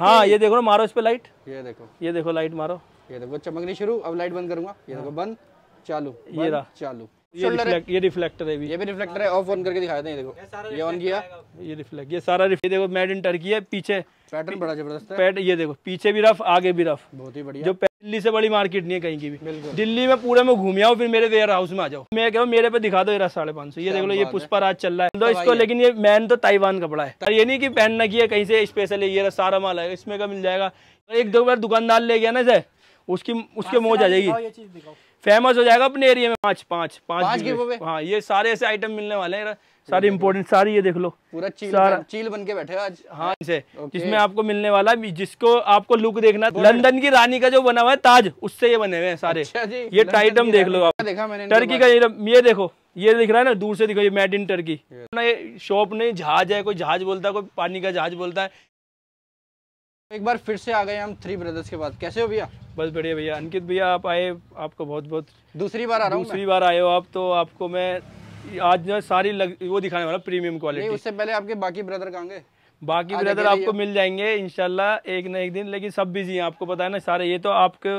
हाँ ये देखो ना मारो इस पे लाइट ये देखो ये देखो लाइट मारो ये देखो चमकनी शुरू अब लाइट बंद करूंगा ये देखो बंद चालू ये रहा चालू ये रिफ्लेक्टर है ये भी रिफ्लेक्टर है ऑफ ऑन करके दिखाया था ये देखो ये ऑन किया ये रिफ्लेक्ट ये सारा ये देखो मेड इन टर्की है पीछे पैटर्न बड़ा जबरदस्त है पैटर्न ये देखो पीछे भी रफ आगे भी रफ बहुत ही बढ़िया दिल्ली से बड़ी मार्केट नहीं है कहीं की भी दिल्ली में पूरे में घूम आओ फिर मेरे वेयर हाउस में आ जाओ मैं कह मेरे पे दिखा दो साढ़े पाँच सौ ये देख लो ये पुष्पा राज चल रहा है तो, तो इसको लेकिन ये मैन तो ताइवान कपड़ा है ये नहीं की पहनना की है कहीं से स्पेशल है ये सारा माल है इसमें का मिल जाएगा एक दो बार दुकानदार ले गया ना सर उसकी उसके मोज आ जाएगी फेमस हो जाएगा अपने एरिया में पाँच पाँच पाँच हाँ ये सारे ऐसे आइटम मिलने वाले हैं सारे इम्पोर्टेंट सारी ये देख लो पूरा चील सारा बन, चील बन के बैठे आज हाँ इसे जिसमें आपको मिलने वाला जिसको आपको लुक देखना लंदन की रानी का जो बना हुआ है ताज उससे ये बने हुए हैं सारे अच्छा ये टाइटम देख लो आप देखा मैंने टर्की का ये देखो ये दिख रहा है ना दूर से दिखो ये मेड इन टर्की ये शॉप नहीं जहाज है कोई जहाज बोलता है कोई पानी का जहाज बोलता है एक बार फिर से आ गए हम थ्री ब्रदर्स के बाद कैसे हो भैया बस बढ़िया भैया अंकित भैया आप आए आपको बहुत बहुत दूसरी बार आ रहा हूँ दूसरी बार आए हो आप तो आपको मैं आज ना सारी लग, वो दिखाने वाला प्रीमियम क्वालिटी उससे पहले आपके बाकी ब्रदर कहाँ गए बाकी ब्रदर आपको मिल जाएंगे इनशाला एक ना एक दिन लेकिन सब बिजी हैं आपको पता है ना सारे ये तो आपके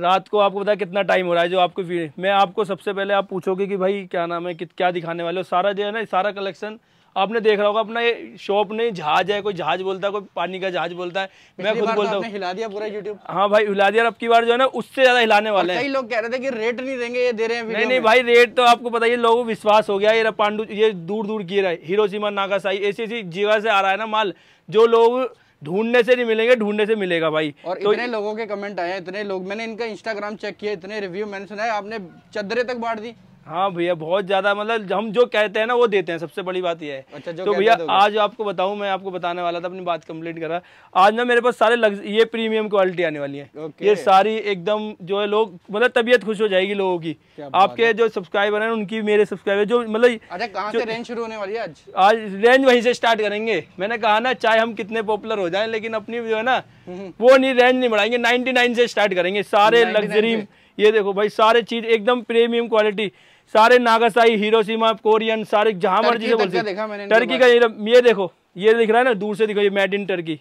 रात को आपको पता है कितना टाइम हो रहा है जो आपको मैं आपको सबसे पहले आप पूछोगे कि भाई क्या नाम है क्या दिखाने वाले हो सारा जो है ना सारा कलेक्शन आपने देख रहा होगा अपना ये शॉप नहीं जहाज है कोई जहाज बोलता है कोई पानी का जहाज बोलता है मैं खुद तो बोलता हूँ हिला दिया पूरा यूट्यूब हाँ भाई हिला दिया अब की बार जो है ना उससे ज्यादा हिलाने वाले हैं लोग कह रहे थे कि रेट नहीं देंगे ये दे रहे हैं नहीं नहीं भाई रेट तो आपको पता है लोगों को विश्वास हो गया ये पांडू ये दूर दूर गिर रहा है नागा साई ऐसी ऐसी जगह से आ रहा है ना माल जो लोग ढूंढने से नहीं मिलेंगे ढूंढने से मिलेगा भाई और तो इतने लोगों के कमेंट आए इतने लोग मैंने इनका इंस्टाग्राम चेक किया इतने रिव्यू मैंने सुना है आपने चदरे तक बांट दी हाँ भैया बहुत ज्यादा मतलब हम जो कहते हैं ना वो देते हैं सबसे बड़ी बात यह है अच्छा, तो भैया तो आज आपको बताऊं मैं आपको बताने वाला था अपनी बात कंप्लीट करा आज ना मेरे पास सारे लग, ये प्रीमियम क्वालिटी आने वाली है ये सारी एकदम जो है लोग मतलब तबीयत खुश हो जाएगी लोगों की आपके जो सब्सक्राइबर है उनकी मेरे सब्सक्राइबर जो मतलब रेंज अच्छा, शुरू होने वाली है आज आज रेंज वहीं से स्टार्ट करेंगे मैंने कहा ना चाहे हम कितने पॉपुलर हो जाए लेकिन अपनी जो है ना हम्म। वो नहीं रेंज नहीं बढ़ाएंगे नाइनटी से स्टार्ट करेंगे सारे लग्जरी ये देखो भाई सारे चीज एकदम प्रीमियम क्वालिटी सारे नागासाई हिरोशिमा कोरियन सारे जहां मर्जी से बोलते हैं टर्की का ये देखो ये दिख रहा है ना दूर से दिखो ये मेड इन टर्की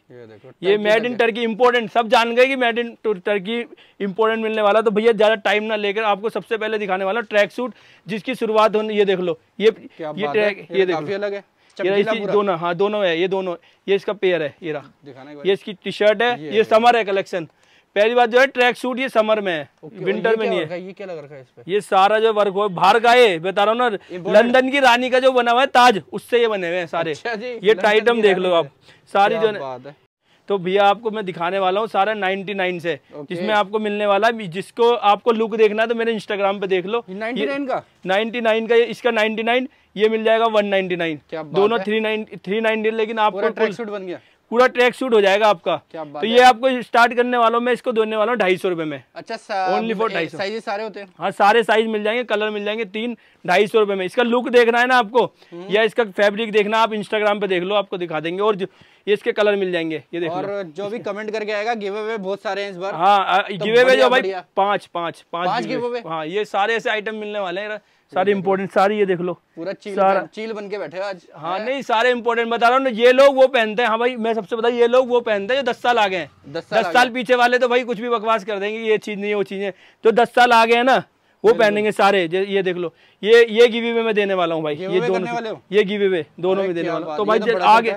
ये मेड इन टर्की इम्पोर्टेंट सब जान गए कि मेड इन टर्की इम्पोर्टेंट मिलने वाला तो भैया ज़्यादा टाइम ना लेकर आपको सबसे पहले दिखाने वाला ट्रैक सूट जिसकी शुरुआत होने ये देख लो ये ये ट्रैक ये देख अलग है ये दोनों हाँ दोनों है ये दोनों ये इसका पेयर है ये रहा ये इसकी टी शर्ट है ये समर है कलेक्शन पहली बात जो है ट्रैक सूट ये समर में है विंटर में नहीं है ये क्या लग रखा है इस ये सारा जो वर्क हुआ बाहर का ये बता रहा हूँ ना लंदन की रानी का जो बना हुआ है ताज उससे ये बने हुए हैं सारे अच्छा ये टाइटम देख लो आप सारी जो है तो भैया आपको मैं दिखाने वाला हूँ सारा 99 से जिसमें आपको मिलने वाला है जिसको आपको लुक देखना है तो मेरे इंस्टाग्राम पे देख लो 99 का 99 का ये इसका 99 ये मिल जाएगा 199 क्या दोनों थ्री नाइन थ्री नाइनटी लेकिन आपको ट्रैक सूट बन गया पूरा ट्रैक सूट हो जाएगा आपका तो ये आपको स्टार्ट करने वालों में इसको देने वालों ढाई सौ रुपए में अच्छा ओनली फॉर ढाई सौ सारे होते हैं हाँ सारे साइज मिल जाएंगे कलर मिल जाएंगे तीन ढाई सौ रुपए में इसका लुक देखना है ना आपको हम्म। या इसका फैब्रिक देखना आप इंस्टाग्राम पे देख लो आपको दिखा देंगे और इसके कलर मिल जाएंगे ये देखो और जो भी कमेंट करके आएगा गिव अवे बहुत सारे हैं इस बार हाँ गिव अवे तो जो भाई पाँच पाँच पाँच गिव अवे हाँ ये सारे ऐसे आइटम मिलने वाले हैं सारे इम्पोर्टेंट सारी ये देख लो पूरा चील सारा चील बन के बैठे आज हाँ नहीं सारे इम्पोर्टेंट बता रहा हूँ ये लोग वो पहनते हैं हाँ भाई मैं सबसे बता ये लोग वो पहनते हैं जो दस साल आ गए दस साल, पीछे वाले तो भाई कुछ भी बकवास कर देंगे ये चीज नहीं वो चीजें जो दस साल आ गए है ना वो पहनेंगे सारे ये देख लो ये ये गिवी वे में देने वाला हूँ भाई ये दोनों ये गिवी वे दोनों में देने वाला तो भाई तो आगे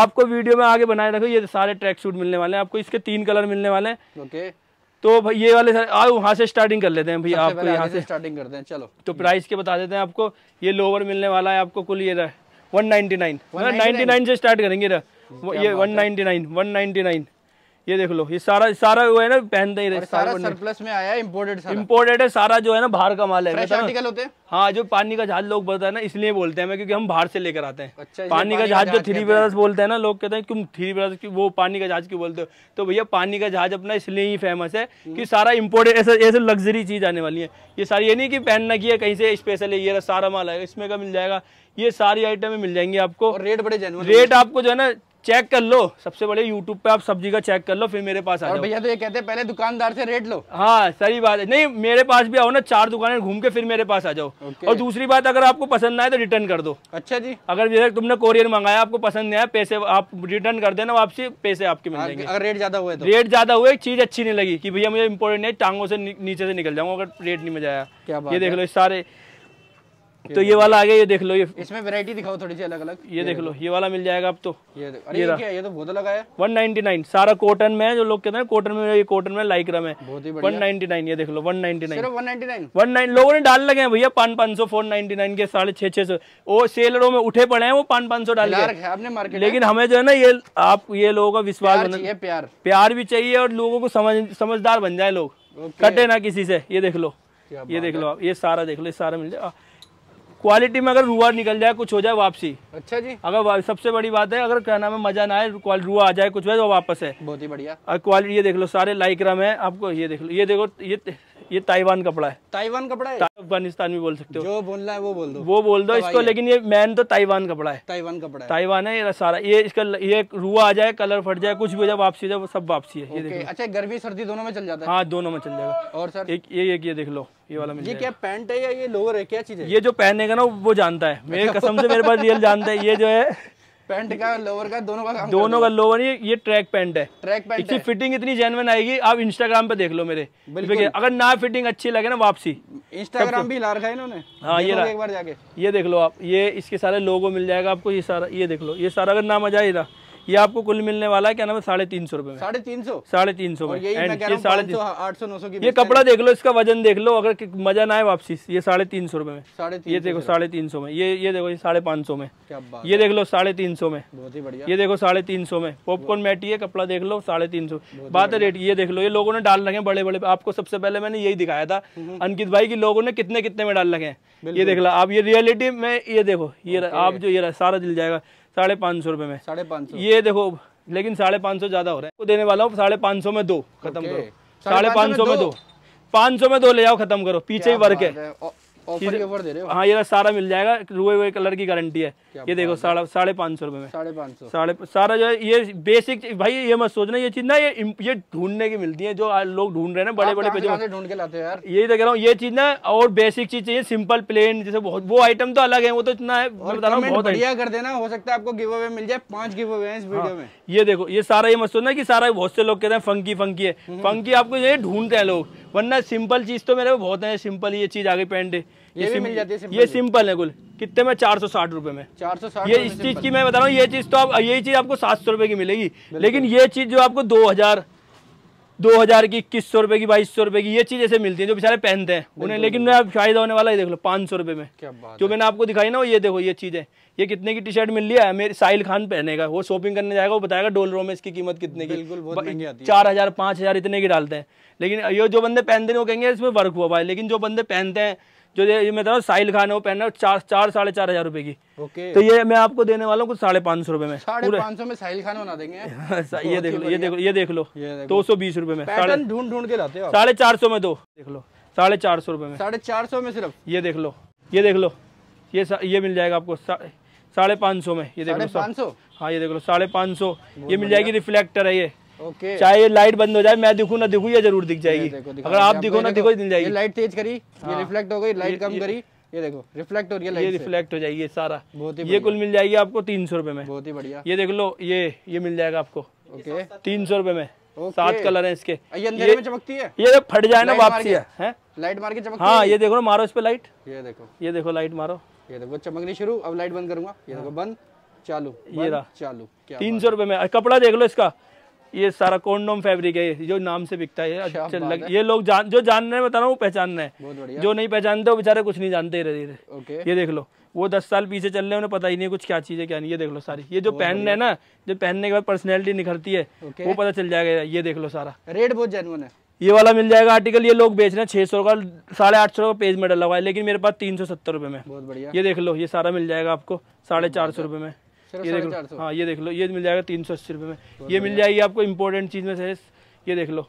आपको वीडियो में आगे बनाए रखो ये सारे ट्रैक सूट मिलने वाले हैं आपको इसके तीन कलर मिलने वाले हैं ओके तो भाई ये वाले आओ वहाँ से स्टार्टिंग कर लेते हैं भाई आपको यहाँ से स्टार्टिंग करते हैं चलो तो प्राइस के बता देते हैं आपको ये लोअर मिलने वाला है आपको कुल ये रहा one ninety nine ninety nine से स्टार्ट करेंगे ये one ninety nine one ninety nine ये देख लो ये सारा सारा वो है ना पहनते ही सारा सरप्लस में आया इम्पोर्टेड इम्पोर्टेड है सारा जो है ना बाहर का माल है फ्रेश आर्टिकल होते हाँ जो पानी का जहाज लोग बोलते हैं ना इसलिए बोलते हैं क्योंकि हम बाहर से लेकर आते हैं अच्छा, पानी का जहाज जो थ्री ब्रदर्स बोलते हैं ना लोग कहते हैं तुम थ्री ब्रदर्स वो पानी का जहाज क्यों बोलते हो तो भैया पानी का जहाज अपना इसलिए ही फेमस है हम्म। कि सारा इम्पोर्टेड ऐसा ऐसे लग्जरी चीज आने वाली है ये सारी ये नहीं की पहनना की है कहीं से स्पेशल है ये सारा माल है इसमें का मिल जाएगा ये सारी आइटमें मिल जाएंगी आपको रेट बड़े रेट आपको जो है ना चेक कर लो सबसे बड़े यूट्यूब पे आप सब्जी का चेक कर लो फिर मेरे पास आ जाओ भैया तो ये कहते हैं पहले दुकानदार से रेट लो हाँ सही बात है नहीं मेरे पास भी आओ ना चार दुकानें घूम के फिर मेरे पास आ जाओ okay. और दूसरी बात अगर आपको पसंद ना आए तो रिटर्न कर दो अच्छा जी अगर जैसे तुमने कोरियर मंगाया आपको पसंद नहीं आया पैसे आप रिटर्न कर देना वापसी पैसे आपके मिल हाँ, जाएंगे अगर रेट ज्यादा हुए रेट तो। ज्यादा हुए चीज अच्छी नहीं लगी की भैया मुझे इम्पोर्टेंट नहीं टांगों से नीचे से निकल जाऊंगा अगर रेट नहीं मजा आया ये देख लो सारे तो ये वाला आ गया ये देख लो ये इसमें वैरायटी दिखाओ थोड़ी सी अलग अलग ये, ये देख लो ये वाला मिल जाएगा अब तो ये अरे ये, तो बहुत अलग आया 199 सारा कॉटन में जो लोग कहते हैं कॉटन में ये कॉटन में लाइक्रा में 199 ये देख लो 199 लोगों ने डाल लगे हैं भैया पाँच पाँच सौ फोर नाइनटी नाइन के साढ़े छह छह सौ वो सेलरों में उठे पड़े हैं वो पाँच पाँच सौ डाल मार्केट लेकिन हमें जो है ना ये आप ये लोगों का विश्वास प्यार, प्यार प्यार भी चाहिए और लोगों को समझ समझदार बन जाए लोग कटे ना किसी से ये देख लो ये देख लो आप ये सारा देख लो ये सारा मिल जाए क्वालिटी में अगर रुआ निकल जाए कुछ हो जाए वापसी अच्छा जी अगर सबसे बड़ी बात है अगर कहना में मजा ना आए रुआ आ जाए कुछ हो जाए वापस है बहुत ही बढ़िया क्वालिटी ये देख लो सारे लाइक्रम है आपको ये देख लो ये देखो ये ये ताइवान कपड़ा है ताइवान कपड़ा है अफगानिस्तान भी बोल सकते हो जो बोलना है वो बोल दो वो बोल दो तो इसको लेकिन ये मैन तो ताइवान कपड़ा है ताइवान कपड़ा ताइवान है ये सारा ये इसका ये रुआ आ जाए कलर फट जाए कुछ भी हो जाए वापसी हो जाए वो सब वापसी है ये अच्छा गर्मी सर्दी दोनों में चल जाता है हाँ दोनों में चल जाएगा और सर एक ये एक ये देख लो ये वाला मिल ये क्या पैंट है या ये लोअर है क्या चीज है ये जो पहनेगा ना वो जानता है मेरे कसम से मेरे पास रियल जानता है ये जो है पैंट का लोवर का दोनों का काम दोनों का लोवर ये ये ट्रैक पैंट है ट्रैक पैंट इसकी फिटिंग इतनी जेनवन आएगी आप इंस्टाग्राम पे देख लो मेरे अगर ना फिटिंग अच्छी लगे ना वापसी इंस्टाग्राम भी ला रखा है इन्होंने हाँ ये एक बार जाके ये देख लो आप ये इसके सारे लोगो मिल जाएगा आपको ये सारा ये देख लो ये सारा अगर नाम आ जाए ये आपको कुल मिलने वाला है क्या नाम है साढ़े तीन सौ रुपए साढ़े तीन सौ साढ़े तीन सौ में ये साढ़े तीन आठ सौ नौ सौ ये कपड़ा देख लो इसका वजन देख लो अगर मजा ना आए वापसी ये साढ़े तीन सौ रुपए में ये देखो साढ़े तीन सौ में ये ये देखो ये साढ़े पाँच सौ में ये देख लो साढ़े तीन सौ में बहुत ही बढ़िया ये देखो साढ़े तीन सौ में पॉपकॉर्न मैटी है कपड़ा देख लो साढ़े तीन सौ बात है रेट ये देख लो ये लोगों ने डाल रखे बड़े बड़े आपको सबसे पहले मैंने यही दिखाया था हम्म। अंकित भाई की लोगों ने कितने कितने में डाल रखे हैं ये देख लो आप ये रियलिटी में ये देखो ये आप जो ये सारा दिल जाएगा साढ़े पाँच सौ रुपये में साढ़े पाँच सौ ये देखो लेकिन साढ़े पाँच सौ ज़्यादा हो रहा है देने वाला हूँ साढ़े पाँच सौ में दो खत्म करो साढ़े पाँच सौ में दो पाँच सौ में दो ले जाओ खत्म करो पीछे ही वर्क है ऑफर दे रहे हो हाँ ये सारा मिल जाएगा रुए हुए कलर की गारंटी है ये देखो साढ़े साढ़े पाँच सौ रुपए में साढ़े पाँच सौ साढ़े सारा जो है ये बेसिक भाई ये मत सोचना ये चीज़ ना ये ये ढूंढने की मिलती है जो लोग ढूंढ रहे हैं बड़े बड़े पेज ढूंढ के लाते हैं यार यही देख तो रहा हूँ ये चीज़ ना और बेसिक चीज़ चाहिए सिंपल प्लेन जैसे बहुत वो आइटम तो अलग है वो तो इतना है बता रहा हूँ बढ़िया कर देना हो सकता है आपको गिव अवे मिल जाए पांच गिव अवे इस वीडियो हाँ, में ये देखो ये सारा ये मत सोचना कि सारा बहुत से लोग कहते हैं फंकी फंकी है फंकी हम्म। आपको ये ढूंढते हैं लोग वरना सिंपल चीज़ तो मेरे को बहुत है सिंपल ये चीज़ आ गई पेंट ये, भी मिल जाती है सिंपल ये सिंपल है कुल कितने में चार सौ साठ रुपए में चार सौ साठ ये इस चीज की मैं बता रहा हूँ ये चीज तो आप यही चीज आपको सात सौ रुपए की मिलेगी लेकिन ये चीज जो आपको दो हजार दो हजार की इक्कीस सौ रुपए की बाईस सौ रुपए की ये चीज ऐसे मिलती है जो बेचारे पहनते हैं उन्हें लेकिन मैं आप फायदा होने वाला है देख लो पांच सौ रुपए में जो मैंने आपको दिखाई ना ये देखो ये चीज है ये कितने की टी शर्ट मिल लिया है मेरे साहिल खान पहनेगा वो शॉपिंग करने जाएगा वो बताएगा डॉलरों में इसकी कीमत कितने की चार हजार पांच हजार इतने की डालते हैं लेकिन ये जो बंदे पहनते हैं वो कहेंगे इसमें वर्क हुआ हुआ है लेकिन जो बंदे पहनते हैं जो ये मैं साहिल खान है वो पहनना चार चार साढ़े चार हजार रुपए की ओके तो ये मैं आपको देने वाला हूँ कुछ साढ़े पाँच सौ रुपए में साढ़े पाँच सौ में साहिल खान बना देंगे हाँ, ये देख लो ये देख लो ये देख लो दो सौ बीस रुपए में ढूंढ ढूंढ के लाते हो साढ़े चार सौ में दो देख लो साढ़े चार सौ रुपए में साढ़े चार सौ में सिर्फ ये देख लो ये देख लो ये ये मिल जाएगा आपको साढ़े पाँच सौ में ये देख लो पाँच सौ हाँ ये देख लो साढ़े पाँच सौ ये मिल जाएगी रिफ्लेक्टर है ये ओके चाहे ये लाइट बंद हो जाए मैं दिखू ना दिखू ये जरूर दिख जाएगी अगर आप दिखो ना दिखो मिल जाएगी लाइट तेज करी ये रिफ्लेक्ट हाँ। हो गई लाइट कम करी ये देखो रिफ्लेक्ट हो रही है ये रिफ्लेक्ट हो जाएगी सारा बहुत ही ये कुल मिल जाएगी आपको तीन सौ रुपए में बहुत ही बढ़िया ये देख लो ये ये मिल जाएगा आपको ओके तीन सौ रुपए में सात कलर है इसके ये अंधेरे में चमकती है ये फट जाए ना वापसी है लाइट मार के चमक हाँ ये देखो ना मारो इस पे लाइट ये देखो ये देखो लाइट मारो ये देखो चमकनी शुरू अब लाइट बंद करूंगा ये देखो हाँ। बंद चालू ये चालू तीन सौ रूपये में कपड़ा देख लो इसका ये सारा कोंडोम फैब्रिक है जो नाम से बिकता है अच्छा लग ये लोग जान जो जान रहे हैं बता रहा हूँ पहचान रहे हैं जो नहीं पहचानते वो बेचारे कुछ नहीं जानते धीरे धीरे ये देख लो वो दस साल पीछे चल रहे हैं उन्हें पता ही नहीं कुछ क्या चीज़ है क्या नहीं ये देख लो सारी ये जो पहन है ना जो पहनने के बाद पर्सनैलिटी निखरती है वो पता चल जाएगा ये देख लो सारा रेट बहुत जेनवन है ये वाला मिल जाएगा आर्टिकल ये लोग बेच रहे हैं छह सौ का साढ़े आठ सौ का पेज में डला हुआ है लेकिन मेरे पास तीन सौ सत्तर रुपए में बहुत बढ़िया ये देख लो ये सारा मिल जाएगा आपको साढ़े चार सौ रुपए में ये देख लो हाँ ये देख लो ये मिल जाएगा तीन सौ अस्सी रुपये में ये मिल जाएगी आपको इम्पोर्टेंट चीज़ में से ये देख लो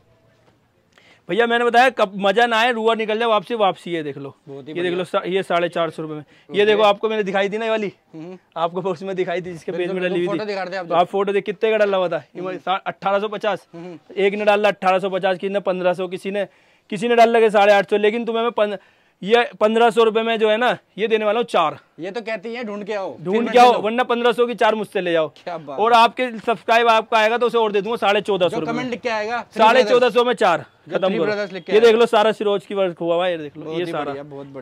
भैया मैंने बताया कब मजा ना आए रुआ निकल जाए वापसी वापसी ये देख लो ये देख लो ये साढ़े चार सौ रुपए में ये देखो आपको मैंने दिखाई दी ना ये वाली हम्म। आपको बॉक्स में दिखाई दी जिसके पेज में तो डाली हुई थी आप, आप फोटो देख कितने का डाल हुआ था हम्म। अट्ठारह सौ पचास हम्म। एक ने डाला अट्ठारह सौ पचास किसी ने पंद्रह सौ किसी ने किसी ने डाल लगे साढ़े आठ सौ लेकिन तुम्हें ये पंद्रह सौ रुपए में जो है ना ये देने वाला हूँ चार ये तो कहती है ढूंढ के आओ ढूंढ के आओ वरना पंद्रह सौ की चार मुझसे ले जाओ और आपके सब्सक्राइब आपका आएगा तो उसे और दे दूंगा साढ़े चौदह सौ कमेंट लिख के आएगा साढ़े चौदह सौ में चार खत्म करो ये देख लो सारा सिरोज की वर्क हुआ ये देख लो ये सारा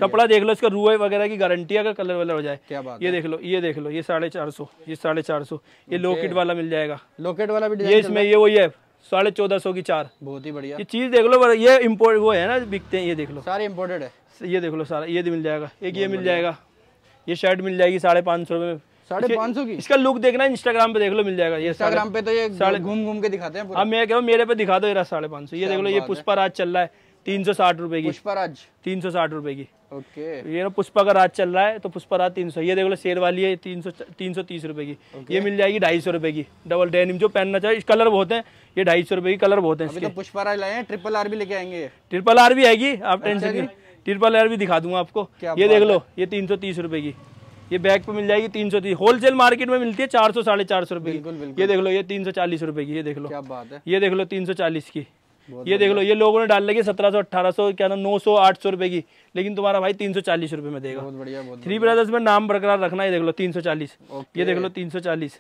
कपड़ा देख लो इसका रुए वगैरह की गारंटी अगर कलर वाला हो जाए ये देख लो ये देख लो ये साढ़े चार सौ ये साढ़े चार ये लोकेट वाला मिल जाएगा लोकेट वाला भी ये इसमें ये वही है साढ़े चौदह सौ की चार बहुत ही बढ़िया ये चीज़ देख लो ये इम्पोर्ट वो है ना बिकते हैं ये देख लो सारे इम्पोर्टेड है ये देख लो सारा ये मिल जाएगा एक ये मिल जाएगा ये शर्ट मिल जाएगी साढ़े पाँच सौ में साढ़े पाँच सौ की इसका लुक देखना इंस्टाग्राम पे देख लो मिल जाएगा ये इंस्टाग्राम पे तो ये साढ़े घूम घूम के दिखाते हैं हाँ मैं कह मेरे पे दिखा दो साढ़े पाँच सौ ये देख लो ये पुष्पा राज चल रहा है तीन सौ साठ रूपए की पुष्पराज तीन सौ साठ रूपए की ओके ये ना पुष्पा का राज चल रहा है तो पुष्पा राज तीन सौ ये देख लो शेर वाली है तीन सौ तीन सौ तीस रुपए की okay. ये मिल जाएगी ढाई सौ रुपए की डबल डेनिम जो पहनना चाहिए कलर बहुत है ये ढाई सौ रुपए की कलर बहुत है तो पुष्पा राज लाए ट्रिपल आर भी लेके आएंगे ट्रिपल आर भी आएगी आप टेंशन की ट्रिपल आर भी दिखा दूंगा आपको ये देख लो ये तीन सौ तीस रुपए की ये बैग पे मिल जाएगी तीन सौ तीस होलसेल मार्केट में मिलती है चार सौ साढ़े चार सौ रुपए की ये देख लो ये तीन सौ चालीस रुपए की ये देख लो क्या बात है ये देख लो तीन सौ चालीस की ये देख लो ये लोगों ने डाल लगी सत्रह सौ अट्ठारह सौ क्या नौ सौ आठ सौ रुपए की लेकिन तुम्हारा भाई तीन सौ चालीस रुपए में देगा थ्री ब्रदर्स में नाम बरकरार रखना ये देख लो तीन सौ चालीस ये देख लो तीन सौ चालीस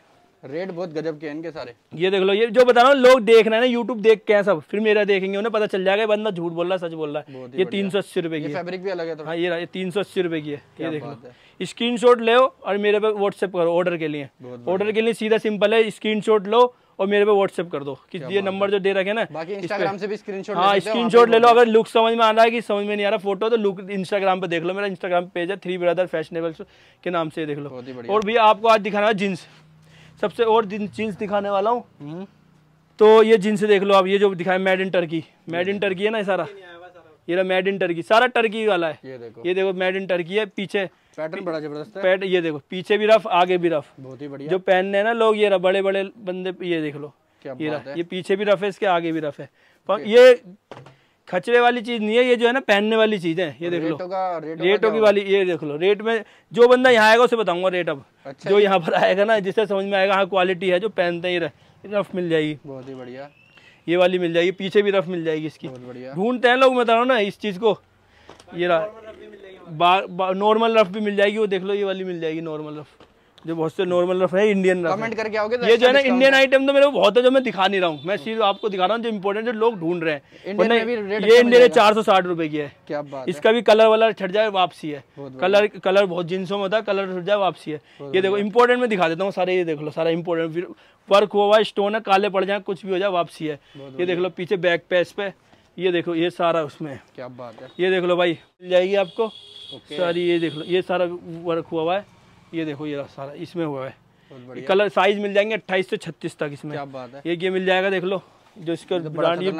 रेट बहुत गजब के इनके सारे ये देख लो ये जो बता रहा हूँ लोग देख रहे हैं ना यूट्यूब देख के हैं सब फिर मेरा देखेंगे उन्हें पता चल जाएगा बंदा झूठ बोल रहा है सच बोल रहा है ये तीन सौ अस्सी रुपए की फैब्रिक भी अलग है हाँ ये तीन सौ अस्सी रुपए की है ये देख लो स्क्रीन शॉट लो और मेरे पे व्हाट्सएप करो ऑर्डर के लिए ऑर्डर के लिए सीधा सिंपल है स्क्रीन शॉट लो और मेरे पे व्हाट्सएप कर दो कि ये नंबर जो दे रखे ना बाकी इंस्टाग्राम से भी स्क्रीनशॉट हाँ स्क्रीनशॉट ले लो अगर लुक समझ में आ रहा है कि समझ में नहीं आ रहा फोटो तो लुक इंस्टाग्राम पे देख लो मेरा इंस्टाग्राम पेज है थ्री ब्रदर फैशनेबल के नाम से देख लो और भी आपको आज दिखाना है जींस सबसे और जींस दिखाने वाला हूँ हम्म। तो ये जींस देख लो आप ये जो दिखाए made in Turkey made in Turkey है ना सारा ये मेड इन टर्की सारा टर्की वाला है ये देखो मेड इन टर्की है पीछे पैटर्न बड़ा जबरदस्त है पैटर्न ये देखो पीछे भी रफ आगे भी रफ बहुत ही बढ़िया जो पहनने हैं ना लोग ये बड़े बड़े बंदे ये देख लो ये रफ ये पीछे भी रफ है इसके आगे भी रफ है ये खचरे वाली चीज नहीं है ये जो है ना पहनने वाली चीज है ये देख लो रेटों रेटो की वाली ये देख लो रेट में जो बंदा यहाँ आएगा उसे बताऊंगा रेट अब अच्छा। जो यहाँ पर आएगा ना जिससे समझ में आएगा हाँ क्वालिटी है जो पहनते ही रफ मिल जाएगी बहुत ही बढ़िया ये वाली मिल जाएगी पीछे भी रफ मिल जाएगी इसकी ढूंढते हैं लोग बता रहा हूँ ना इस चीज को ये रहा नॉर्मल रफ भी मिल जाएगी वो देख लो ये वाली मिल जाएगी नॉर्मल रफ जो बहुत से नॉर्मल रफ है इंडियन रफ कमेंट करके आओगे तो ये अच्छा जो है ना इंडियन आइटम तो मेरे को बहुत है जो मैं दिखा नहीं रहा हूँ मैं सिर्फ आपको दिखा रहा हूँ जो इम्पोर्टेंट जो लोग ढूंढ रहे हैं ये इंडियन अच्छा है चार सौ साठ रुपए की है क्या बात इसका भी कलर वाला छट जाए वापसी है कलर कलर बहुत जिनसों में होता है कलर छट जाए वापसी है ये देखो इम्पोर्टेंट में दिखा देता हूँ सारे ये देख लो सारा इम्पोर्टेंट वर्क हुआ हुआ स्टोन है काले पड़ जाए कुछ भी हो जाए वापसी है ये देख लो पीछे बैक पेस पे ये देखो ये सारा उसमें क्या बात है ये देख लो भाई मिल जाएगी आपको सारी ये देख लो ये सारा वर्क हुआ हुआ है ये देखो ये सारा इसमें हुआ है कलर साइज मिल जाएंगे अट्ठाईस से छत्तीस तक इसमें क्या बात है ये ये मिल जाएगा देख लो जो इसका तो ब्रांड ये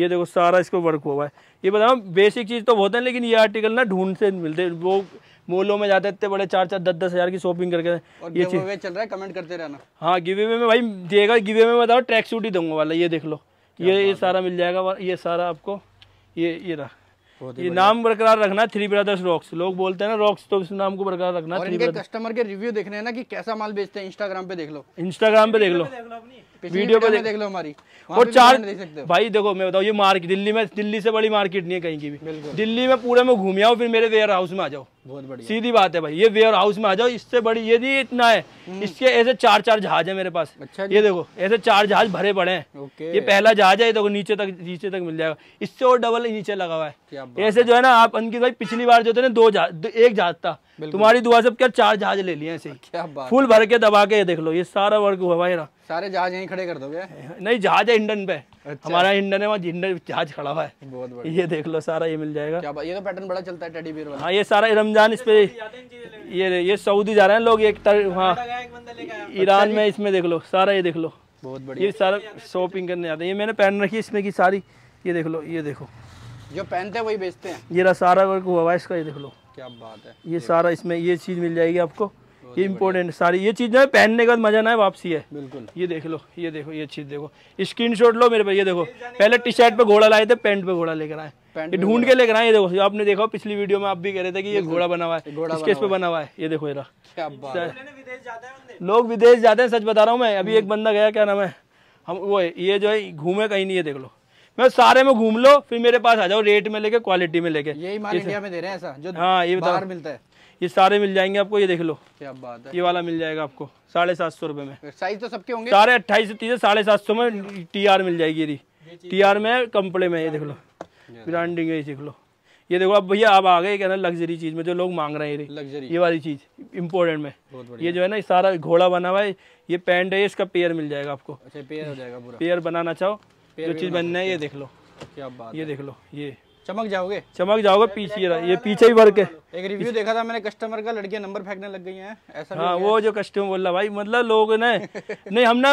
ये देखो सारा इसको वर्क हुआ है ये बताओ बेसिक चीज़ तो बहुत है लेकिन ये आर्टिकल ना ढूंढ से मिलते वो मोलों में जाते इतने बड़े चार चार दस दस हज़ार की शॉपिंग करके और ये चल रहा है कमेंट करते रहना हाँ गिवे में भाई देगा गिवे में बताओ ट्रैक सूट ही दूंगा वाला ये देख लो ये ये सारा मिल जाएगा ये सारा आपको ये ये रहा ये नाम बरकरार रखना थ्री ब्रदर्स रॉक्स लोग बोलते हैं ना रॉक्स तो इस नाम को बरकरार रखना और इनके कस्टमर के रिव्यू देखने हैं ना कि कैसा माल बेचते हैं इंस्टाग्राम पे देख लो इंस्टाग्राम पे देख लो वीडियो में देख लो हमारी और चार देख सकते हो भाई देखो मैं बताऊँ ये मार्केट दिल्ली में दिल्ली से बड़ी मार्केट नहीं है कहीं की भी दिल्ली में पूरे में घूम आओ फिर मेरे वेयर हाउस में आ जाओ बहुत बढ़िया सीधी बात है भाई ये वेयर हाउस में आ जाओ इससे बड़ी ये भी इतना है हम्म। इसके ऐसे चार चार जहाज है मेरे पास अच्छा ये देखो ऐसे चार जहाज भरे पड़े हैं ये पहला जहाज है ये देखो नीचे तक नीचे तक मिल जाएगा इससे और डबल नीचे लगा हुआ है ऐसे जो है ना आप अंकित भाई पिछली बार जो थे ना दो जहाज एक जहाज था तुम्हारी दुआ से क्या चार जहाज ले लिए ऐसे फुल भर के दबा के ये देख लो ये सारा वर्क हुआ भाई ना सारे जहाज यहीं खड़े कर दोगे नहीं जहाज है हिंडन पे अच्छा। हमारा हिंडन है वहाँ हिंडन जहाज खड़ा हुआ है बहुत बढ़िया ये देख लो सारा ये मिल जाएगा क्या ये तो पैटर्न बड़ा चलता है टेडी बियर हाँ ये सारा रमजान इस पे ये ये सऊदी जा रहे हैं लोग एक वहाँ ईरान में इसमें देख लो सारा ये देख लो बहुत बढ़िया ये सारा शॉपिंग करने जाते हैं ये मैंने पहन रखी है इसमें की सारी ये देख लो ये देखो जो पहनते वही बेचते हैं ये सारा वर्क हुआ इसका ये देख लो क्या बात है ये सारा इसमें ये चीज़ मिल जाएगी आपको ये इम्पोर्टेंट सारी ये चीज़ है पहनने का मजा ना है वापसी है बिल्कुल ये देख लो ये देखो ये चीज़ देखो स्क्रीन शॉट लो मेरे पे ये देखो पहले टी शर्ट पे घोड़ा लाए थे पैंट पे घोड़ा लेकर आए ये ढूंढ के लेकर आए ये देखो आपने देखा पिछली वीडियो में आप भी कह रहे थे कि ये घोड़ा बना हुआ है इसके पे बना हुआ है ये देखो जरा लोग विदेश जाते हैं सच बता रहा हूँ मैं अभी हम्म। एक बंदा गया क्या नाम है हम वो ये जो है घूमे कहीं नहीं ये देख लो मैं सारे में घूम लो फिर मेरे पास आ जाओ रेट में लेके क्वालिटी में लेके यही माल इंडिया में दे रहे हैं ऐसा जो हाँ ये बाहर मिलता है ये सारे मिल जाएंगे आपको ये देख लो क्या बात है ये वाला मिल जाएगा आपको साढ़े सात सौ रुपए में साइज तो सबके होंगे सारे अट्ठाईस तीस साढ़े सात सौ में टी आर मिल जाएगी ये टी आर में कंपड़े में ये देख लो ब्रांडिंग है ये देख लो ये देखो अब भैया आप आ गए क्या ना लग्जरी चीज में जो लोग मांग रहे हैं लग्जरी ये वाली चीज इम्पोर्टेंट में ये जो है ना सारा घोड़ा बना हुआ है ये पैंट है इसका पेयर मिल जाएगा आपको अच्छा पेयर हो जाएगा पूरा पेयर बनाना चाहो जो चीज बनना है ये देख लो क्या बात ये देख लो ये चमक जाओगे चमक जाओगे पीछे ये पीछे ही वर्क है एक रिव्यू देखा था मैंने कस्टमर का लड़कियां नंबर फेंकने लग गई हैं ऐसा हाँ वो जो कस्टमर बोल रहा भाई मतलब लोग ने नहीं हम ना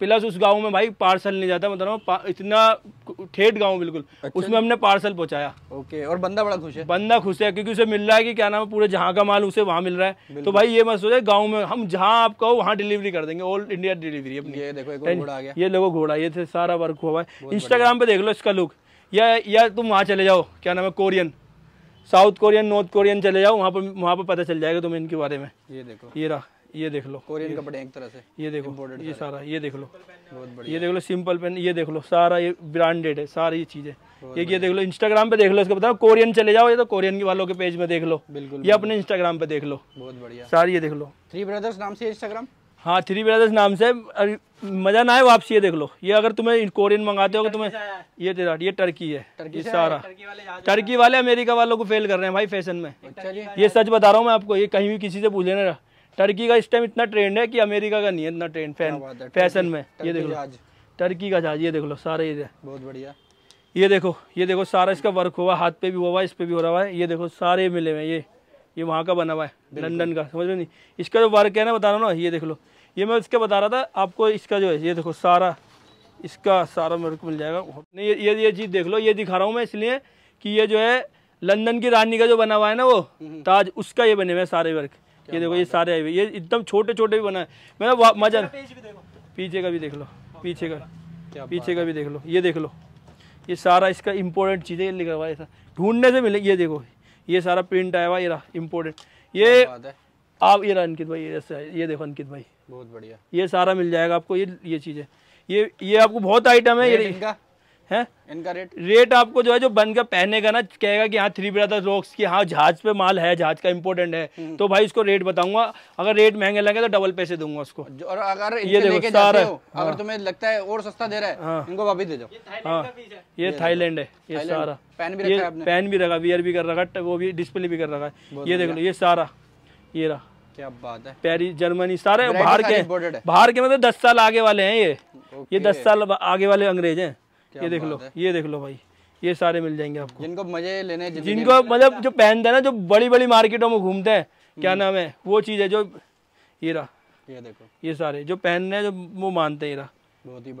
प्लस उस गांव में भाई पार्सल नहीं जाता मतलब इतना ठेठ गांव बिल्कुल अच्छा उसमें हमने पार्सल पहुंचाया ओके और बंदा बड़ा खुश है बंदा खुश है क्योंकि उसे मिल रहा है कि क्या नाम है पूरे जहाँ का माल उसे वहाँ मिल रहा है तो भाई ये मत सोचे गांव में हम जहाँ आप कहो वहां डिलीवरी कर देंगे ऑल इंडिया डिलीवरी अपनी ये देखो घोड़ा ये लोगों घोड़ा ये थे सारा वर्क हुआ है इंस्टाग्राम पे देख लो इसका लुक या या तुम वहाँ चले जाओ क्या नाम है Korean South Korean North Korean चले जाओ वहाँ पर वहाँ पर पता चल जाएगा तुम्हें इनके बारे में ये देखो ये रहा ये देख लो कोरियन कपड़े एक तरह से ये देखो ये सारा ये देख लो बहुत बढ़िया ये देख लो सिंपल पेन ये देख लो सारा ये ब्रांडेड है सारी चीज़ें ये ये देख लो इंस्टाग्राम पे देख लो इसका बताओ कोरियन चले जाओ ये तो कोरियन के वालों के पेज में देख लो बिल्कुल ये अपने इंस्टाग्राम पे देख लो बहुत बढ़िया सारी ये देख लो थ्री ब्रदर्स नाम से इंस्टाग्राम हाँ थ्री ब्रदर्स नाम से मज़ा ना आए वापसी ये देख लो ये अगर तुम्हें कोरियन मंगाते हो तो तुम्हें ये ये टर्की है टर्की ये सारा टर्की वाले, टर्की वाले अमेरिका वालों को फेल कर रहे हैं भाई फैशन में ये सच बता रहा हूँ मैं आपको ये कहीं भी किसी से पूछ लेना टर्की का इस टाइम इतना ट्रेंड है कि अमेरिका का नहीं है इतना ट्रेंड फैन फैशन में ये देख लो टर्की का जहाज ये देख लो सारा ये बहुत बढ़िया ये देखो ये देखो सारा इसका वर्क हुआ हाथ पे भी हुआ इस पे भी हो रहा है ये देखो सारे मिले हुए ये ये वहाँ का बना हुआ है लंदन का समझ रहे नहीं इसका जो वर्क है ना बता रहा हूँ ना ये देख लो ये मैं इसका बता रहा था आपको इसका जो है ये देखो सारा इसका सारा मेरे को मिल जाएगा नहीं ये ये चीज़ देख लो ये दिखा रहा हूँ मैं इसलिए कि ये जो है लंदन की रानी का जो बना हुआ है ना वो हम्म, हम्म। ताज उसका ये बने हुए हैं सारे वर्क ये देखो ये सारे आए हुए ये एकदम छोटे छोटे भी बना है मैंने मजा पीछे का भी देख लो पीछे का पीछे का भी देख लो ये देख लो ये सारा इसका इम्पोर्टेंट चीज़ें लिखा हुआ है ढूंढने से मिले ये देखो ये सारा प्रिंट आया हुआ इम्पोर्टेंट ये आप ये अंकित भाई ये देखो अंकित भाई बहुत बढ़िया ये सारा मिल जाएगा आपको ये ये चीज़ें ये ये आपको बहुत आइटम है ये है इनका रेट रेट आपको जो है जो बन का पहने का ना कहेगा कि हाँ थ्री ब्रदर रॉक्स की हाँ जहाज पे माल है जहाज का इम्पोर्टेंट है हम्म। तो भाई उसको रेट बताऊंगा अगर रेट महंगे लगे तो डबल पैसे दूंगा उसको और अगर ये देखो सारा हाँ। अगर तुम्हें लगता है और सस्ता दे रहा है हाँ। इनको वापिस दे दो ये थाईलैंड हाँ। है ये सारा पेन भी रखा है भी रखा वियर भी कर रखा वो भी डिस्प्ले भी कर रखा है ये देख लो ये सारा ये रहा क्या बात है पेरिस जर्मनी सारे बाहर के बाहर के मतलब दस साल आगे वाले है ये ये दस साल आगे वाले अंग्रेज है ये देख लो ये देख लो भाई ये सारे मिल जाएंगे आपको जिनको मजे लेने जिनको मतलब जो पहनते हैं ना जो बड़ी बड़ी मार्केटों में घूमते हैं क्या हम्म। नाम है वो चीज़ है जो ये रहा ये देखो ये सारे जो पहनने जो वो मानते हैं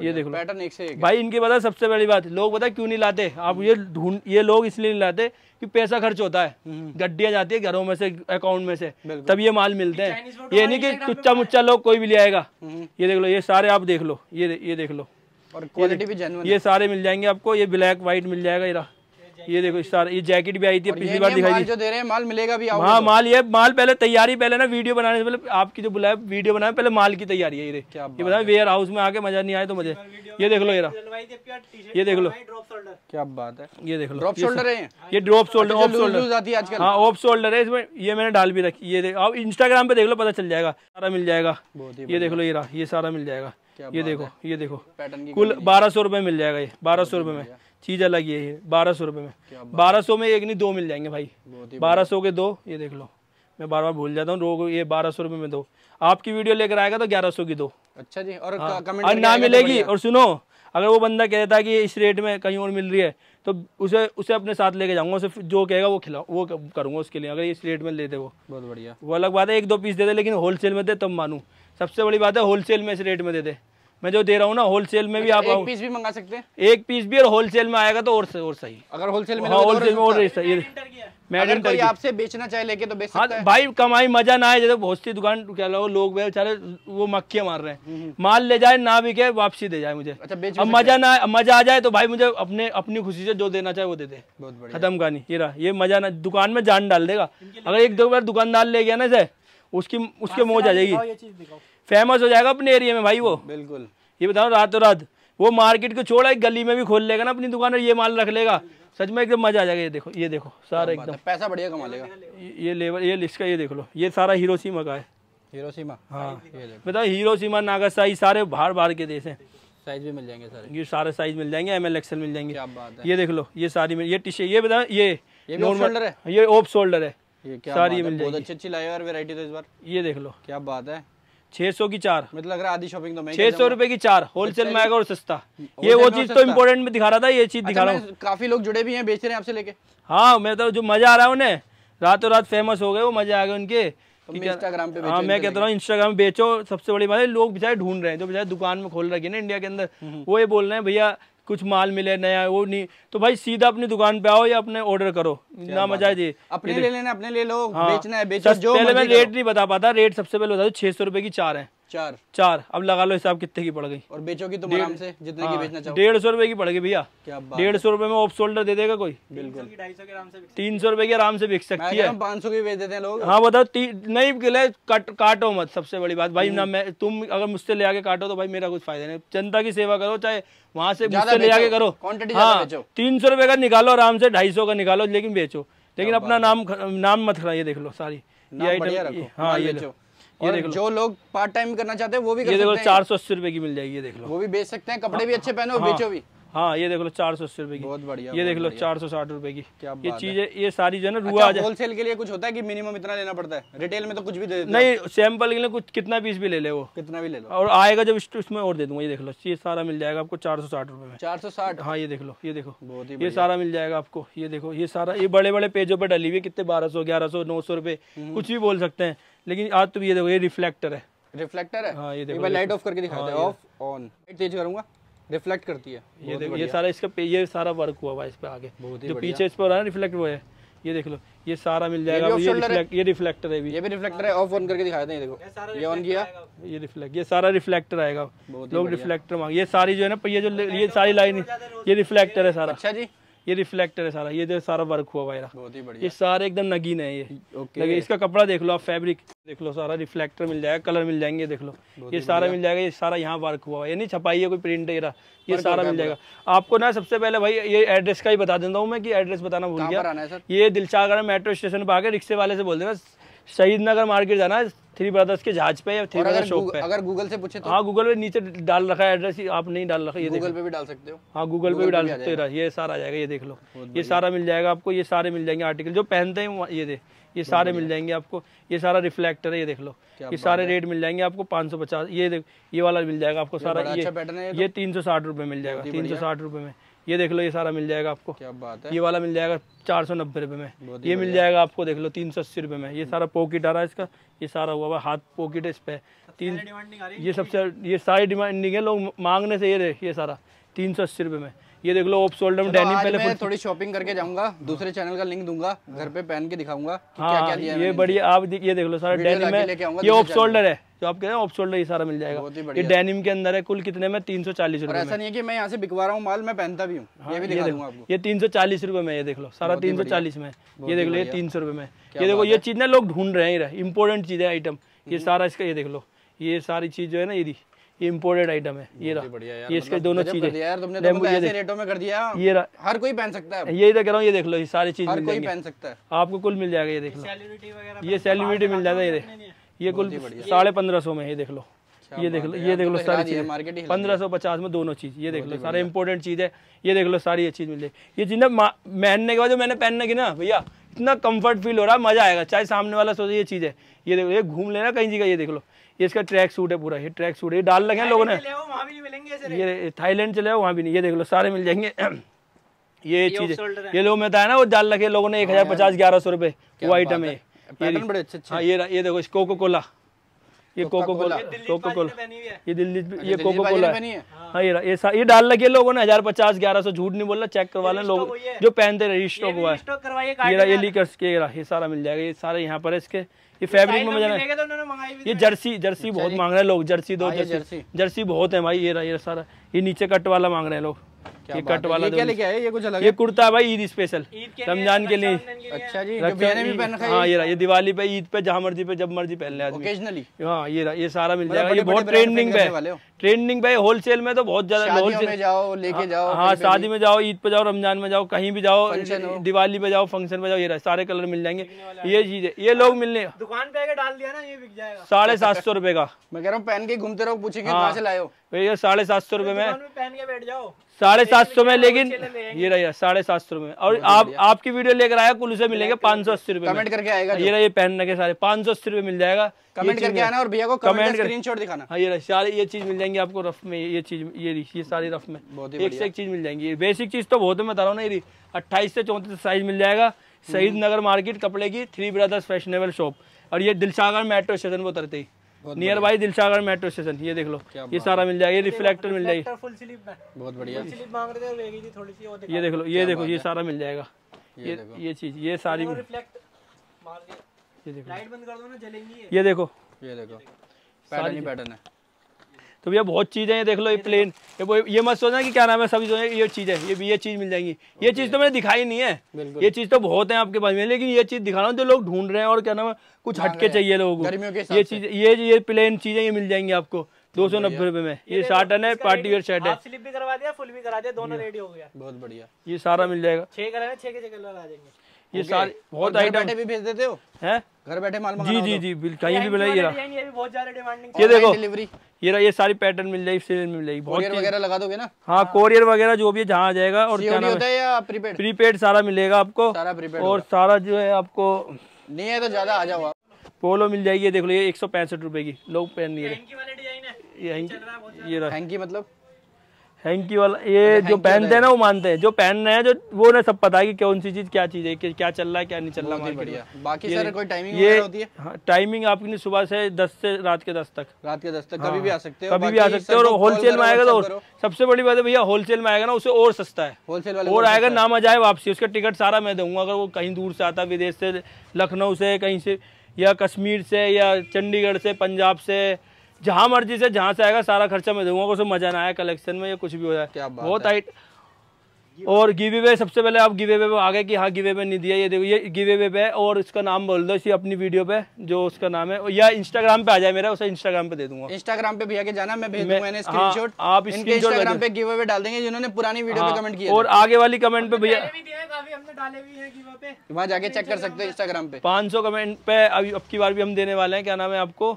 ये देख लो पैटर्न एक से एक भाई इनके पता सबसे बड़ी बात लोग पता क्यों नहीं लाते आप ये ढूंढ ये लोग इसलिए नहीं लाते कि पैसा खर्च होता है हम्म। गड्डिया जाती है घरों में से अकाउंट में से तब ये माल मिलते हैं ये नहीं कि चुच्चा मुच्चा लोग कोई भी ले आएगा हम्म। ये देख लो ये सारे आप देख लो ये ये देख लो और क्वालिटी भी जेनुअन ये सारे मिल जाएंगे आपको ये ब्लैक व्हाइट मिल जाएगा इरा ये देखो सारा ये जैकेट भी आई थी पिछली बार दिखाई जो दे रहे हैं माल मिलेगा भी हाँ तो। माल ये माल पहले तैयारी पहले ना वीडियो बनाने से पहले आपकी जो बुलाया वीडियो बनाए पहले माल की तैयारी है ये ये बताए वेयर हाउस में आके मजा नहीं आया तो मुझे ये देख लो ये ये देख लो क्या बात है ये देख लो ड्रॉप शोल्डर है ये ड्रॉप शोल्डर ऑफ शोल्डर आती है आजकल हाँ ऑफ शोल्डर है इसमें ये मैंने डाल भी रखी ये देख आप इंस्टाग्राम पे देख लो पता चल जाएगा सारा मिल जाएगा ये देख लो ये ये सारा मिल जाएगा ये देखो ये देखो कुल बारह सौ रुपये मिल जाएगा ये बारह सौ रुपये में चीज़ अलग है ये बारह सौ रुपये में बारह सौ में एक नहीं दो मिल जाएंगे भाई बारह सौ के दो ये देख लो मैं बार बार भूल जाता हूँ रोग ये बारह सौ रुपये में दो आपकी वीडियो लेकर आएगा तो ग्यारह सौ की दो अच्छा जी और हाँ, कमेंट ना तो मिलेगी और सुनो अगर वो बंदा कह देता है कि इस रेट में कहीं और मिल रही है तो उसे उसे अपने साथ लेके जाऊंगा उसे जो कहेगा वो खिलाऊ वो करूंगा उसके लिए अगर इस रेट में लेते वो बहुत बढ़िया वो अलग बात है एक दो पीस दे दे लेकिन होलसेल में दे तब मानूँ सबसे बड़ी बात है होलसेल में इस रेट में देते मैं जो दे रहा हूँ ना होलसेल में भी आप अच्छा, एक पीस भी मंगा सकते हैं एक पीस भी और होलसेल में आएगा तो और और सही अगर होलसेल में होलसेल हाँ, तो में और सही मैडम कोई आपसे बेचना चाहे लेके तो बेच हाँ, सकता है भाई कमाई मजा ना आए जैसे बहुत सी दुकान क्या लो, लोग बेचारे वो मक्खियां मार रहे हैं हम्म, हम्म। माल ले जाए ना बिके वापसी दे जाए मुझे अच्छा बेच अब मजा ना मजा आ जाए तो भाई मुझे अपने अपनी खुशी से जो देना चाहे वो दे दे खत्म कहानी ये रहा ये मजा ना दुकान में जान डाल देगा अगर एक दो बार दुकानदार ले गया ना इसे उसकी उसके मोज आ जाएगी फेमस हो जाएगा अपने एरिया में भाई वो बिल्कुल ये बताओ रातों रात वो मार्केट को छोड़ा एक गली में भी खोल लेगा ना अपनी दुकान और ये माल रख लेगा सच में एकदम मजा आ जाएगा ये देखो ये देखो सारा एकदम पैसा बढ़िया कमा लेगा ये लेवल ये लिस्ट का ये देख लो ये सारा हीरो सीमा का है हीरो सीमा हाँ बताओ हीरो सीमा नागासाई सारे बाहर बाहर के देश हैं साइज भी मिल जाएंगे सारे ये सारे साइज मिल जाएंगे एम एल एक्सएल मिल जाएंगे ये देख लो ये सारी ये टी ये बताओ ये ये ओप शोल्डर है ये ऑफ शोल्डर है सारी मिल जाएगी बहुत अच्छी अच्छी लाई और वैरायटी तो इस बार ये देख लो क्या बात है छह सौ की चार मतलब अगर आधी शॉपिंग तो छह सौ रुपए की चार होलसेल में अच्छा, आएगा और सस्ता अच्छा, ये वो चीज तो इम्पोर्टेंट में दिखा रहा था ये चीज अच्छा, दिखा रहा हूँ काफी लोग जुड़े भी हैं बेच रहे हैं आपसे लेके हाँ मैं तो जो मजा आ रहा है उन्हें रातों रात फेमस हो गए वो मजा आ गए उनके इंस्टाग्राम तो पे हाँ मैं कहता हूँ इंस्टाग्राम बेचो सबसे बड़ी बात है लोग बेचारे ढूंढ रहे हैं जो बेचारे दुकान में खोल रखी है ना इंडिया के अंदर हम्म, हम्म। वो ये बोल रहे हैं भैया कुछ माल मिले नया वो नहीं तो भाई सीधा अपनी दुकान पे आओ या अपने ऑर्डर करो ना मजा जी अपने ले लेना अपने ले लो हाँ। बेचना है बेचो जो पहले मैं रेट नहीं बता पाता रेट सबसे पहले बता दो छह सौ रुपए की चार है चार चार अब लगा लो हिसाब कितने की पड़ गई और बेचोगी तुम आराम से जितने हाँ, की बेचना चाहो डेढ़ सौ रुपए की पड़ गई भैया डेढ़ सौ रुपए में ऑफ शोल्डर दे देगा कोई बिल्कुल तीन सौ रुपए की आराम से बिक सकती है पाँच सौ की बेच देते हैं लोग हाँ बताओ नहीं गिले कट काटो मत सबसे बड़ी बात भाई हम्म। ना मैं तुम अगर मुझसे ले आके काटो तो भाई मेरा कुछ फायदा नहीं जनता की सेवा करो चाहे वहाँ से मुझसे ले आके करो हाँ तीन सौ रुपए का निकालो आराम से ढाई सौ का निकालो लेकिन बेचो लेकिन अपना नाम नाम मत खड़ा ये देख लो सारी ये आइटम हाँ ये ये लो जो लोग पार्ट टाइम करना चाहते हैं वो भी कर ये देखो चार सौ अस्सी रुपए की मिल जाएगी ये देख लो वो भी बेच सकते हैं कपड़े भी अच्छे पहनो हाँ। बेचो भी हाँ ये देख लो चार सौ अस्सी रुपए की बहुत बढ़िया ये देख लो चार सौ साठ रुपए की क्या ये चीज है ये सारी जो है ना अच्छा, रुआ अच्छा, होलसेल के लिए कुछ होता है कि मिनिमम इतना लेना पड़ता है रिटेल में तो कुछ भी दे नहीं सैंपल के लिए कुछ कितना पीस भी ले ले वो कितना भी ले लो और आएगा जब इसमें और दे दूंगा ये देख लो ये सारा मिल जाएगा आपको चार सौ साठ रुपए में चार सौ साठ हाँ ये देख लो ये देखो बहुत ये सारा मिल जाएगा आपको ये देखो ये सारा ये बड़े बड़े पेजों पर डली हुई कितने बारह सौ ग्यारह सौ नौ सौ रुपए हम्म। कुछ भी बोल सकते हैं लेकिन आज तो ये देखो ये रिफ्लेक्टर है रिफ्लेक्टर है हाँ ये देखो मैं लाइट ऑफ करके दिखाते हैं ऑफ ऑन लाइट तेज करूंगा रिफ्लेक्ट करती है ये देखो ये सारा इसका ये सारा वर्क हुआ हुआ इस पर आगे जो पीछे इस पर रिफ्लेक्ट हुआ है ये देख लो ये सारा मिल जाएगा ये, ये रिफ्लेक्टर है भी ये भी रिफ्लेक्टर है ऑफ ऑन करके दिखा देते हैं देखो ये ऑन किया ये रिफ्लेक्ट ये सारा रिफ्लेक्टर आएगा लोग रिफ्लेक्टर मांग ये सारी जो है ना ये जो ये तो सारी लाइन ये रिफ्लेक्टर है सारा अच्छा जी ये रिफ्लेक्टर है सारा ये सारा वर्क हुआ भाई बहुत ही बढ़िया ये सारे एकदम नगीन है ये ओके इसका कपड़ा देख लो आप फैब्रिक देख लो सारा रिफ्लेक्टर मिल जाएगा कलर मिल जाएंगे देख लो ये सारा मिल जाएगा ये सारा यहाँ वर्क हुआ ये नहीं छपाई है कोई प्रिंट है ये सारा मिल जाएगा आपको ना सबसे पहले भाई ये एड्रेस का ही बता देता हूँ मैं कि एड्रेस बताना भूल गया ये दिलचागढ़ मेट्रो स्टेशन पर आगे रिक्शे वाले से बोल देना शहीद नगर मार्केट जाना थ्री ब्रदर्स के जहाज पे या थ्री ब्रदर शॉप पे अगर गूगल से पूछे तो हाँ गूगल पे नीचे डाल रखा है एड्रेस आप नहीं डाल रखा ये गूगल पे भी डाल सकते हो हाँ गूगल पे भी डाल सकते हो ये सारा आ जाएगा ये देख लो ये सारा मिल जाएगा आपको ये सारे मिल जाएंगे आर्टिकल जो पहनते हैं ये दे ये सारे मिल जाएंगे आपको ये सारा रिफ्लेक्टर है ये देख लो ये सारे रेट मिल जाएंगे आपको पाँच सौ पचास ये देख ये वाला मिल जाएगा आपको सारा ये अच्छा तो। ये तीन सौ साठ रुपये मिल जाएगा तीन सौ साठ रुपये में ये देख लो ये सारा मिल जाएगा आपको क्या बात है ये वाला मिल जाएगा चार सौ नब्बे रुपये में ये मिल जाएगा आपको देख लो तीन सौ अस्सी रुपये में ये हम्म। सारा पॉकेट आ रहा है इसका ये सारा हुआ हाथ पॉकेट है इस पर तीन ये सबसे ये सारी डिमांडिंग है लोग मांगने से ये ये सारा तीन सौ अस्सी रुपये में ये देख लो ऑफ शोल्डर में डेनिम पहले थोड़ी शॉपिंग करके जाऊंगा हाँ। दूसरे चैनल का लिंक दूंगा हाँ। घर पे पहन के दिखाऊंगा हाँ, ये बढ़िया आप ये देख लो सारा डेनिम है ये ऑफ शोल्डर है जो आप कह रहे हैं ऑफ शोल्डर ये सारा मिल जाएगा ये डेनिम के अंदर है कुल कितने में तीन सौ चालीस रुपए ऐसा नहीं है कि मैं यहाँ से बिकवा रहा हूँ माल मैं पहनता भी हूँ हाँ, ये तीन सौ चालीस रुपए में ये देख लो सारा तीन सौ चालीस में ये देख लो ये तीन सौ रुपए में ये देखो ये चीज ना लोग ढूंढ रहे हैं इम्पोर्टेंट चीज है आइटम ये हम्म। सारा इसका ये देख लो ये सारी चीज जो है ना ये ये इम्पोर्टेड आइटम है ये रहा ये इसके मतलब दोनों चीजें रेटों में कर दिया ये रहा हर कोई पहन सकता है यही तो कह रहा हूँ ये देख लो ये सारी चीज हर कोई पहन सकता है आपको कुल मिल जाएगा ये देख लो ये सेलिब्रिटी मिल जाता है ये ये कुल साढ़े पंद्रह सौ में है देख लो ये देख लो ये देख लो तो सारी चीज पंद्रह सौ पचास में दोनों चीज ये देख लो सारे इंपॉर्टेंट चीज है ये देख लो सारी ये चीज मिल जाएगी ये चीज ना पहनने के बाद जो मैंने पहनने की ना भैया इतना कंफर्ट फील हो रहा है मजा आएगा चाहे सामने वाला सोचे ये चीज है ये देखो ये घूम लेना कहीं जगह ये देख लो ये इसका ट्रैक सूट है पूरा ये ट्रैक सूट है ये डाल रखे हैं लोगों ने ये थाईलैंड चले वहाँ भी नहीं ये देख लो सारे मिल जाएंगे ये चीज ये लोग में था ना वो डाल रखे लोगों ने एक हाँ हजार पचास ग्यारह सौ रुपए वो आइटम है पैटर्न बड़े अच्छे अच्छे हाँ ये ये देखो कोको कोला ये कोको कोला कोको कोला ये दिल्ली ये कोको कोला अच्छा, हाँ ये ये ये डाल लगे लोगों ने हजार पचास ग्यारह सौ झूठ नहीं बोला चेक करवा लें लोग जो पहनते रहे हुआ ये ये लीकर्स के ये सारा मिल जाएगा ये सारा यहाँ पर इसके ये फैब्रिक में मजा तो ये जर्सी तो अच्छा, जर्सी बहुत मांग रहे हैं लोग जर्सी दो जर्सी हाँ, जर्सी बहुत है भाई ये ये सारा ये नीचे कट वाला मांग रहे हैं लोग ये कट वाला क्या लेके आए ये कुछ अलग ये कुर्ता भाई ईद स्पेशल रमजान के लिए अच्छा जी हाँ ये ये दिवाली पे ईद पे जहाँ मर्जी पे जब मर्जी पहन ले हाँ ये ये सारा मिल मतलब जाएगा ये बहुत ट्रेंडिंग पे ट्रेंडिंग पे होलसेल में तो बहुत ज्यादा होलसेल जाओ लेके हाँ, जाओ हाँ शादी में जाओ ईद पे जाओ रमजान में जाओ कहीं भी जाओ दिवाली पे जाओ फंक्शन पे जाओ ये सारे कलर मिल जाएंगे ये चीज ये लोग मिलने दुकान पे डाल दिया ना ये बिक जाएगा साढ़े सात सौ रूपये का मैं कह रहा हूँ पहन के घूमते रहो पूछे हाँ। साढ़े सात सौ रूपये में पहन के बैठ जाओ साढ़े सात सौ में लेकिन ये रही साढ़े सात सौ में और आप आपकी वीडियो लेकर आया कुल से मिलेंगे पाँच सौ अस्सी रुपए कमेंट करके आएगा हाँ, ये रही पहनने पहन रखे सारे पाँच सौ अस्सी रुपए मिल जाएगा कमेंट करके आना और भैया को कमेंट शॉट दिखाना हाँ ये ये चीज मिल जाएंगी आपको रफ में ये चीज ये ये सारी रफ में एक से एक चीज मिल जाएंगी बेसिक चीज तो बहुत बता रहा हूँ ना ये अट्ठाईस से चौंतीस साइज मिल जाएगा शहीद हम्म। नगर मार्केट कपड़े की थ्री ब्रदर्स फैशनेबल शॉप और ये दिलसागर मेट्रो स्टेशन पर उतरते ही नियर बाई दिलशागर मेट्रो स्टेशन ये देख लो ये सारा मिल जाएगा ये रिफ्लेक्टर मिल जाएगी बहुत बढ़िया ये देख लो ये देखो ये सारा मिल जाएगा ये ये चीज ये सारी ये देखो ये देखो ये देखो पैटर्न ही पैटर्न है तो भैया बहुत चीज़ें हैं देख लो ये प्लेन ये वो ये मत सोचना कि क्या नाम है सभी ये चीज़ है ये भी ये चीज़ मिल जाएंगी ये चीज़ तो मैंने दिखाई नहीं है ये चीज़ तो बहुत है आपके पास में लेकिन ये चीज़ दिखा रहा हूँ जो लोग ढूंढ रहे हैं और क्या नाम है कुछ हटके चाहिए लोगों को ये चीज़ ये ये प्लेन चीज़ें ये मिल जाएंगी आपको दो सौ नब्बे रूपए में ये साटन है पार्टी वेयर शर्ट है स्लिप भी करवा दिया फुल भी करा दिया दोनों रेडी हो गया बहुत बढ़िया ये सारा मिल जाएगा छह कलर है छह के छह कलर आ जाएंगे ये सारे बहुत आइटम भी भेज देते हो हैं घर बैठे माल जी जी तो। जी बिल कहीं भी मिलेगी ये बहुत ज्यादा डिमांडिंग ये देखो डिलीवरी ये रहा ये सारी पैटर्न मिल जाएगी सेल मिल जाएगी बहुत वगैरह लगा दोगे ना हाँ कोरियर हाँ। वगैरह जो भी है जहाँ आ जाएगा और क्या होता है या प्रीपेड प्रीपेड सारा मिलेगा आपको सारा प्रीपेड और सारा जो है आपको नहीं है तो ज्यादा आ जाओ पोलो मिल जाएगी देख लो ये एक सौ पैंसठ रुपए की लोग पहन लिए ये मतलब थैंक यू वाला ये जो पहनते हैं ना वो मानते हैं जो पहन रहे हैं जो वो ना सब पता है कि कौन सी चीज क्या चीज है कि क्या चल रहा है क्या नहीं चल रहा बढ़िया बाकी सर कोई टाइमिंग ये होती है टाइमिंग हाँ, आपकी सुबह से दस से रात के दस तक रात के दस तक कभी हाँ। भी आ सकते हो कभी भी आ सकते हो और होलसेल में आएगा तो सबसे बड़ी बात है भैया होलसेल में आएगा ना उसे और सस्ता है होलसेल और आएगा नाम आ जाए वापसी उसका टिकट सारा मैं दूंगा अगर वो कहीं दूर से आता विदेश से लखनऊ से कहीं से या कश्मीर से या चंडीगढ़ से पंजाब से जहाँ मर्जी से जहाँ से आएगा सारा खर्चा मैं दूंगा उसे मजा ना आया कलेक्शन में या कुछ भी हो जाए बहुत टाइट और गिवे वे सबसे पहले आप गिवे वे पे आ गए कि हाँ गिवे वे नहीं दिया ये देखो ये गिवे वे पे और उसका नाम बोल दो इसी अपनी वीडियो पे जो उसका नाम है या इंस्टाग्राम पे आ जाए मेरा उसे इंस्टाग्राम पे दे दूंगा इंस्टाग्राम पे भी आगे जाना मैं भेज मैंने स्क्रीनशॉट हाँ, आप इनके इंस्टाग्राम पे गिवे वे डाल देंगे जिन्होंने पुरानी वीडियो पे कमेंट हाँ, किया और आगे वाली कमेंट पे भैया वहाँ जाके चेक कर सकते हैं इंस्टाग्राम पे पाँच सौ कमेंट पे अभी अब की बार भी हम देने वाले हैं क्या नाम है आपको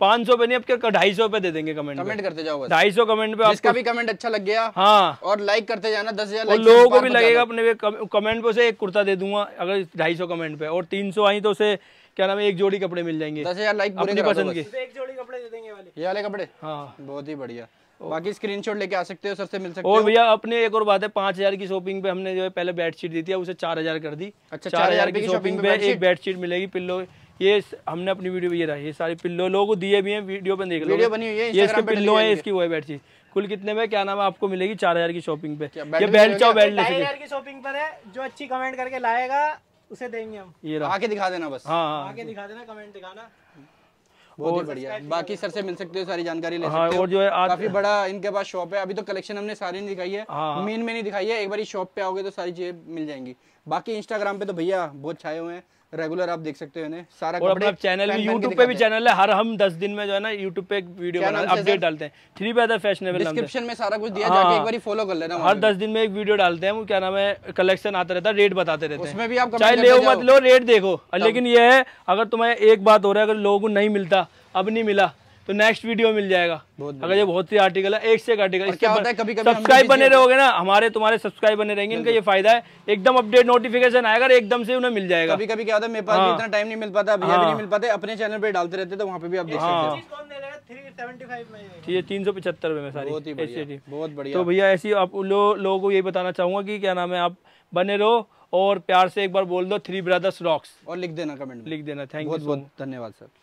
पाँच सौ पे नहीं अब क्या ढाई सौ पे दे देंगे कमेंट कमेंट करते जाओ ढाई सौ कमेंट पे आपका भी कमेंट अच्छा लग गया हाँ और लाइक करते जाना दस हजार लोगों को भी तो लगेगा अपने कमेंट पे उसे एक कुर्ता दे दूंगा अगर ढाई सौ कमेंट पे और तीन सौ आई तो उसे क्या नाम है एक जोड़ी कपड़े मिल जाएंगे दस हजार लाइक अपनी पसंद की एक जोड़ी कपड़े दे देंगे वाले ये वाले कपड़े हाँ बहुत ही बढ़िया बाकी स्क्रीनशॉट लेके आ सकते हो सर से मिल सकते और भैया अपने एक और बात है पांच हजार की शॉपिंग पे हमने जो है पहले बेडशीट दी थी उसे चार हजार कर दी अच्छा चार हजार की शॉपिंग पे एक बेडशीट मिलेगी पिल्लो ये हमने अपनी वीडियो ये रहा ये सारे पिल्लो लोगों को दिए भी हैं वीडियो पे देख लो वीडियो बनी हुई है ये इसके पिल्लो है इसकी वो है बेड चीज कुल कितने में क्या नाम है आपको मिलेगी चार हजार की शॉपिंग पे ये बेल्ट चाहो बेल्ट ले शॉपिंग पर है जो अच्छी कमेंट करके लाएगा उसे देंगे हम ये आके दिखा देना बस हाँ, हाँ। आके दिखा देना कमेंट दिखाना बहुत बढ़िया बाकी सर से मिल सकते हो सारी जानकारी ले हाँ, सकते हो और जो है आज... काफी बड़ा इनके पास शॉप है अभी तो कलेक्शन हमने सारी नहीं दिखाई है हाँ, मेन हाँ। में नहीं दिखाई है एक बार शॉप पे आओगे तो सारी चीजें मिल जाएंगी बाकी इंस्टाग्राम पे तो भैया बहुत छाए हुए हैं रेगुलर आप देख सकते हो इन्हें सारा और अपना चैनल भी यूट्यूब पे भी चैनल है हर हम दस दिन में जो है ना यूट्यूब पे एक वीडियो अपडेट डालते हैं थ्री बाय फैशनेबल डिस्क्रिप्शन में सारा कुछ दिया जाके हाँ। एक बार फॉलो कर लेना हर दस दिन में एक वीडियो डालते हैं वो क्या नाम है कलेक्शन आता रहता है रेट बताते रहते हैं उसमें भी आप चाहे ले मत लो रेट देखो लेकिन ये है अगर तुम्हें एक बात हो रहा है अगर लोगों को नहीं मिलता अब नहीं मिला तो नेक्स्ट वीडियो मिल जाएगा अगर ये बहुत सी आर्टिकल है एक से एक आर्टिकल सब्सक्राइब बने रहोगे ना हमारे तुम्हारे सब्सक्राइब बने रहेंगे इनका ये फायदा है एकदम अपडेट नोटिफिकेशन आएगा एकदम से उन्हें मिल जाएगा अभी कभी क्या होता है मेरे पास हाँ। इतना टाइम नहीं मिल पाता अभी नहीं हाँ। मिल पाते अपने चैनल पर डालते रहते तो वहाँ पे भी आप देख सकते ये तीन सौ पचहत्तर में सारी बहुत बढ़िया तो भैया ऐसी आप लोगों को यही बताना चाहूंगा की क्या नाम है आप बने रहो और प्यार से एक बार बोल दो थ्री ब्रदर्स रॉक्स और लिख देना कमेंट लिख देना थैंक यू बहुत बहुत धन्यवाद सर